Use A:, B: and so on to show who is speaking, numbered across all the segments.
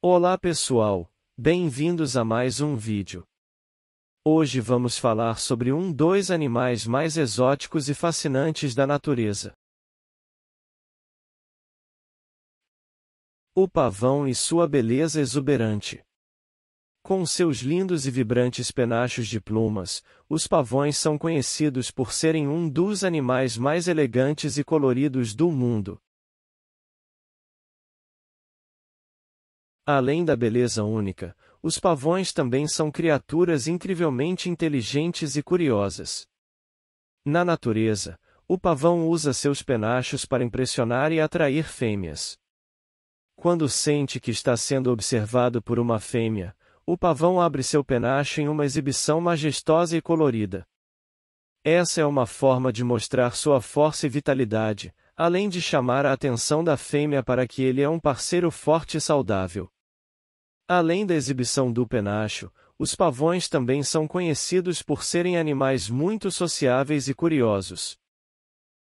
A: Olá pessoal, bem-vindos a mais um vídeo. Hoje vamos falar sobre um dos animais mais exóticos e fascinantes da natureza. O pavão e sua beleza exuberante. Com seus lindos e vibrantes penachos de plumas, os pavões são conhecidos por serem um dos animais mais elegantes e coloridos do mundo, Além da beleza única, os pavões também são criaturas incrivelmente inteligentes e curiosas. Na natureza, o pavão usa seus penachos para impressionar e atrair fêmeas. Quando sente que está sendo observado por uma fêmea, o pavão abre seu penacho em uma exibição majestosa e colorida. Essa é uma forma de mostrar sua força e vitalidade, além de chamar a atenção da fêmea para que ele é um parceiro forte e saudável. Além da exibição do penacho, os pavões também são conhecidos por serem animais muito sociáveis e curiosos.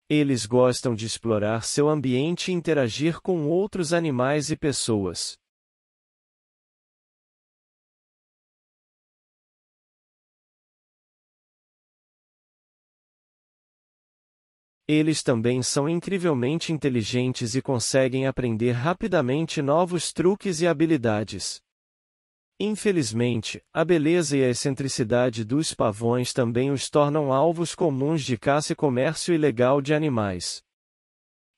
A: Eles gostam de explorar seu ambiente e interagir com outros animais e pessoas. Eles também são incrivelmente inteligentes e conseguem aprender rapidamente novos truques e habilidades. Infelizmente, a beleza e a excentricidade dos pavões também os tornam alvos comuns de caça e comércio ilegal de animais.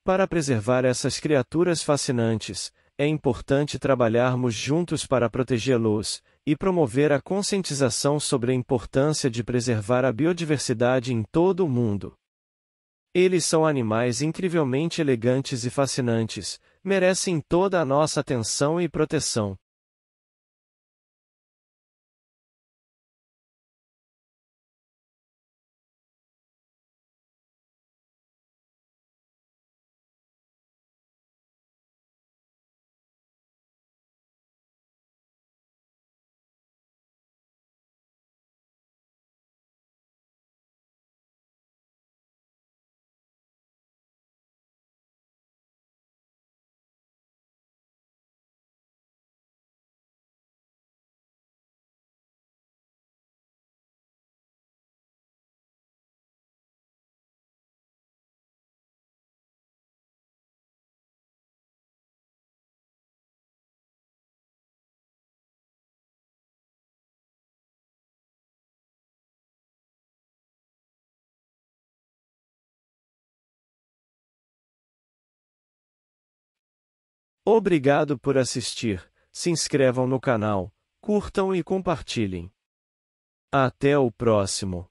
A: Para preservar essas criaturas fascinantes, é importante trabalharmos juntos para protegê-los e promover a conscientização sobre a importância de preservar a biodiversidade em todo o mundo. Eles são animais incrivelmente elegantes e fascinantes, merecem toda a nossa atenção e proteção. Obrigado por assistir. Se inscrevam no canal, curtam e compartilhem. Até o
B: próximo.